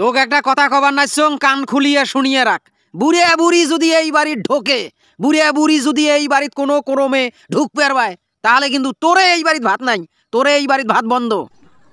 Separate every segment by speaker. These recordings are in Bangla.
Speaker 1: তোকে একটা কথা কবার সঙ্গ কান খুলিয়ে শুনিয়ে রাখ বুড়িয়া বুড়ি যদি এই বাড়ির ঢোকে বুড়িয়া বুড়ি যদি এই বাড়ির কোনো ক্রমে ঢুক পেরবায় তাহলে কিন্তু তোরে এই
Speaker 2: বাড়ির ভাত নাই তোরে এই বাড়ির ভাত বন্ধ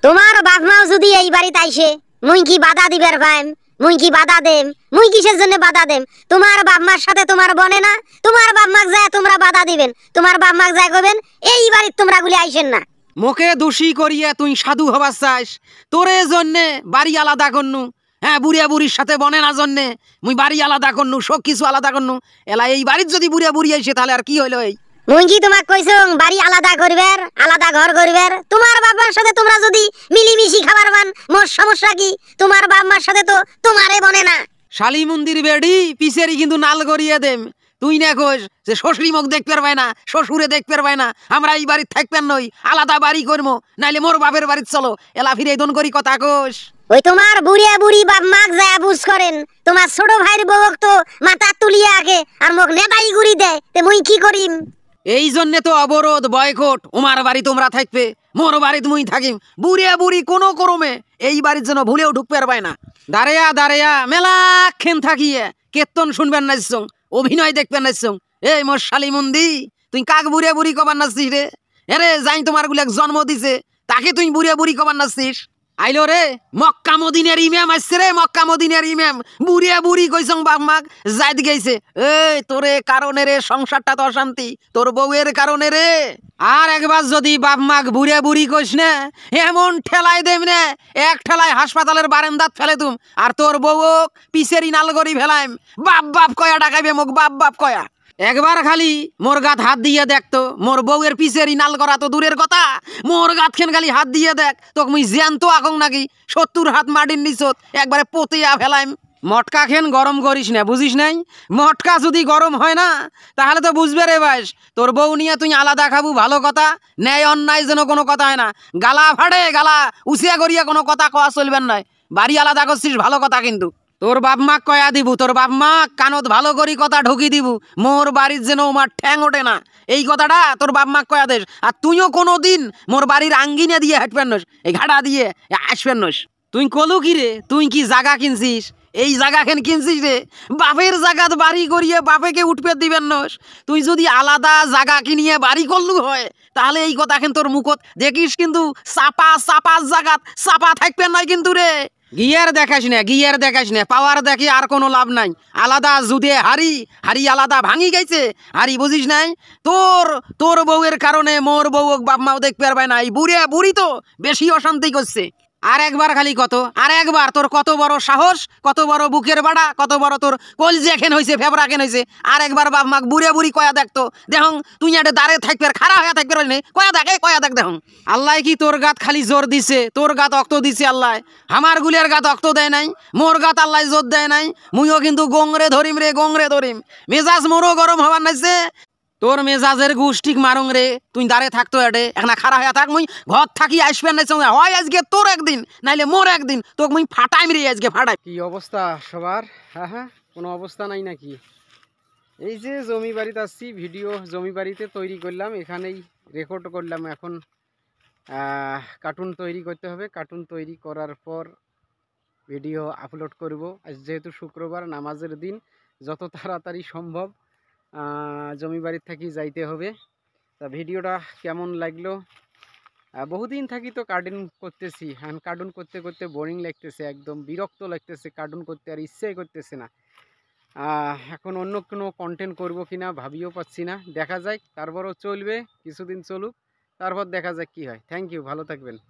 Speaker 2: তোমার বাপ যদি এই বাড়িতে আইসে মুই কি বাধা দিবার ভাইম মুই কি বাধা দেম মুই কিসের জন্য বাধা দেম তোমার বাপমার সাথে তোমার বনে না তোমার বাপমাক যায় তোমরা বাধা দিবেন তোমার বাপমাক যায় কবেন এই বাড়ির তোমরা গুলি আইসেন না মোকে দোষী করিয়া তুই সাধু হবার চাস তোরে জন্যে বাড়ি আলাদা
Speaker 1: করনু হ্যাঁ বুড়িয়া বুড়ির সাথে বনে না জন্যে মুই বাড়ি আলাদা করনু সব কিছু আলাদা করনু
Speaker 2: এলা এই বাড়ির যদি বুড়িয়া বুড়ি আইসে তাহলে আর কি হইলো এই মুই কি তোমাক কইছং বাড়ি আলাদা করিবার আলাদা ঘর করিবার তোমার বাবার সাথে তোমরা যদি মিলিমিশি খাবার বান মোর সমস্যা কি তোমার বাবার সাথে তো তোমারে বনে না
Speaker 1: শালি মন্দির বেড়ি পিছেরি কিন্তু নাল গড়িয়ে দেম তুই না কোস যে শ্বশুরি মুখ দেখতে পারবে না শ্বশুরে দেখতে পারবে না আমরা এই বাড়ির থাকবেন নই
Speaker 2: আলাদা বাড়ি করবো নাইলে মোর বাপের বাড়ির চলো এলা ফিরে দন করি কথা কোস ওই তোমার বুড়িয়া বুড়ি বাপ মাক যায় বুঝ করেন তোমার ছোট ভাইয়ের বউক তো মাথা তুলিয়ে আগে আর মুখ নেতাই গুড়ি দেয় তে মুই কি করিম এই জন্য তো অবরোধ বয়কট উমার বাড়ি
Speaker 1: তোমরা থাকবে মোর বাড়িতে মুই থাকিম বুড়িয়া বুড়ি কোনো করমে এই বাড়ির জন্য ভুলেও ঢুকতে পারবে না দাঁড়িয়া দাঁড়িয়া মেলাক্ষণ থাকিয়ে কেতন শুনবেন না অভিনয় দেখতে আসছং এই মোর শালিমন্দি তুই কাক বুড়িয়া বুড়ি কবার নাচছিস রে এরে রে যাই তোমার গুলাক জন্ম দিছে তাকে তুই বুড়িয়া বুড়ি কবার নাচছিস আইলো রে মক্কা মদিনের ইমাম আসছে রে মক্কা মদিনের ইমাম বুড়িয়া বুড়ি কইসং বাপ মাক যাইত গেছে এই তোরে কারণে রে সংসারটা তো অশান্তি তোর বউয়ের কারণে রে আর একবার যদি বাপ মাক বুড়িয়া বুড়ি কইস না এমন ঠেলায় দেব না এক ঠেলায় হাসপাতালের বারান্দাত ফেলে তুম আর তোর বউক ইনাল নালগরি ফেলাইম বাপ বাপ কয়া ডাকাইবে মোক বাপ বাপ কয়া একবার খালি মোর গাত হাত দিয়ে দেখ তো মোর বউয়ের পিছের ইনাল করা তো দূরের কথা মোর গাত খেন খালি হাত দিয়ে দেখ তোক মুই জ্যান্ত আকং নাকি সত্তর হাত মাটির নিচত একবারে পতিয়া ফেলাইম মটকা খেন গরম করিস না বুঝিস নাই মটকা যদি গরম হয় না তাহলে তো বুঝবে রে বাস তোর বউ নিয়ে তুই আলাদা খাবু ভালো কথা ন্যায় অন্যায় যেন কোনো কথা হয় না গালা ফাড়ে গালা উসিয়া করিয়া কোনো কথা কওয়া চলবেন নয় বাড়ি আলাদা করছিস ভালো কথা কিন্তু তোর বাপ মা কয়া দিব তোর বাপ মা কানত ভালো করি কথা ঢুকি দিব মোর বাড়ির যেন আমার ঠ্যাং ওঠে না এই কথাটা তোর বাপ মা কয়া দেশ আর তুইও কোনো দিন মোর বাড়ির আঙ্গিনে দিয়ে হাঁটবেন নস এই ঘাটা দিয়ে আসবেন নস তুই কলু কি রে তুই কি জাগা কিনছিস এই খেন কিনছিস রে বাপের জাগাত বাড়ি করিয়ে বাপেকে উঠবে দিবেন নস তুই যদি আলাদা জাগা কিনিয়ে বাড়ি করলু হয় তাহলে এই কথাখান তোর মুখত দেখিস কিন্তু চাপা চাপার জাগাত চাপা থাকবেন নয় কিন্তু রে গিয়ার দেখাস না গিয়ার দেখাস না পাওয়ার দেখি আর কোনো লাভ নাই আলাদা জুদে হারি হারি আলাদা ভাঙি গেছে হারি বুঝিস নাই তোর তোর বউয়ের কারণে মোর বউক বাপমাও মাও দেখতে পারবে না এই বুড়ে বুড়ি তো বেশি অশান্তি করছে আর একবার খালি কত আর একবার তোর কত বড় সাহস কত বড় বুকের বাড়া কত বড় তোর কলজি এখেন হয়েছে ফেবরা কেন হয়েছে আর একবার বাপ মাক বুড়ে বুড়ি কয়া দেখতো দেখং তুই একটা দাঁড়ে থাকবে খারাপ হয়ে থাকবে নেই কয়া দেখে কয়া দেখ দেখং আল্লাহ কি তোর গাত খালি জোর দিছে তোর গাত অক্ত দিছে আল্লাহ আমার গুলিয়ার গাত অক্ত দেয় নাই মোর গাত আল্লাহ জোর দেয় নাই মুইও কিন্তু গংরে ধরিম রে গংরে ধরিম মেজাজ মোরও গরম হবার নাইছে তোর মেজাজের গুষ্টিক মারং রে তুই দাঁড়ে থাকতো এটে এখন খারা হয়ে থাক মুই ঘর থাকি আসবেন না সঙ্গে হয় আজকে তোর একদিন নাইলে মোর একদিন তোকে মুই ফাটাই
Speaker 3: রে আজকে ফাটাই কি অবস্থা সবার হ্যাঁ হ্যাঁ কোনো অবস্থা নাই নাকি এই যে জমি বাড়িতে আসছি ভিডিও জমি বাড়িতে তৈরি করলাম এখানেই রেকর্ড করলাম এখন কার্টুন তৈরি করতে হবে কার্টুন তৈরি করার পর ভিডিও আপলোড করব আজ যেহেতু শুক্রবার নামাজের দিন যত তাড়াতাড়ি সম্ভব জমি বাড়ির থাকি যাইতে হবে তা ভিডিওটা কেমন লাগলো বহুদিন থাকি তো কার্টুন করতেছি হ্যাঁ কার্টুন করতে করতে বোরিং লাগতেছে একদম বিরক্ত লাগতেছে কার্টুন করতে আর ইচ্ছাই করতেছে না এখন অন্য কোনো কন্টেন্ট করব কি না ভাবিও পাচ্ছি না দেখা যাক তারপরও চলবে কিছুদিন চলুক তারপর দেখা যাক কি হয় থ্যাংক ইউ ভালো থাকবেন